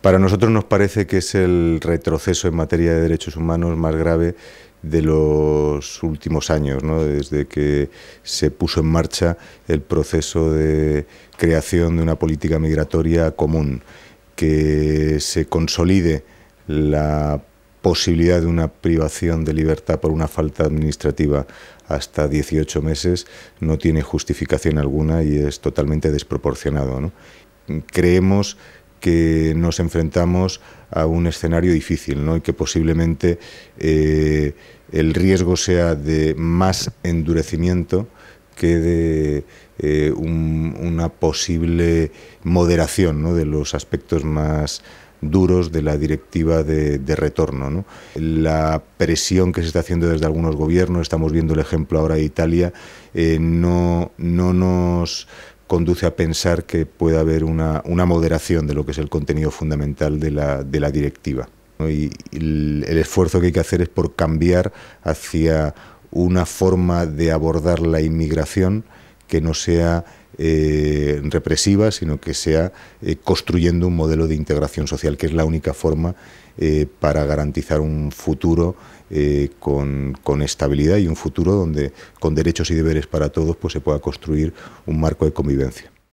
Para nosotros nos parece que es el retroceso en materia de derechos humanos más grave de los últimos años, desde que se puso en marcha el proceso de creación de una política migratoria común, que se consolide la posibilidad de una privación de libertad por una falta administrativa hasta 18 meses no tiene justificación alguna y es totalmente desproporcionado. Creemos que nos enfrentamos a un escenario difícil y que posiblemente eh, el riesgo sea de más endurecimiento que de eh, una posible moderación de los aspectos más duros de la directiva de, retorno. La presión que se está haciendo desde algunos gobiernos, estamos viendo el ejemplo ahora de Italia, eh, no, no nos conduce a pensar que puede haber una, una moderación de lo que es el contenido fundamental de la, de la directiva. Y, el, el esfuerzo que hay que hacer es por cambiar hacia una forma de abordar la inmigración que no sea eh, represiva, sino que sea eh, construyendo un modelo de integración social, que es la única forma eh, para garantizar un futuro con, con, estabilidad y un futuro donde con derechos y deberes para todos pues, se pueda construir un marco de convivencia.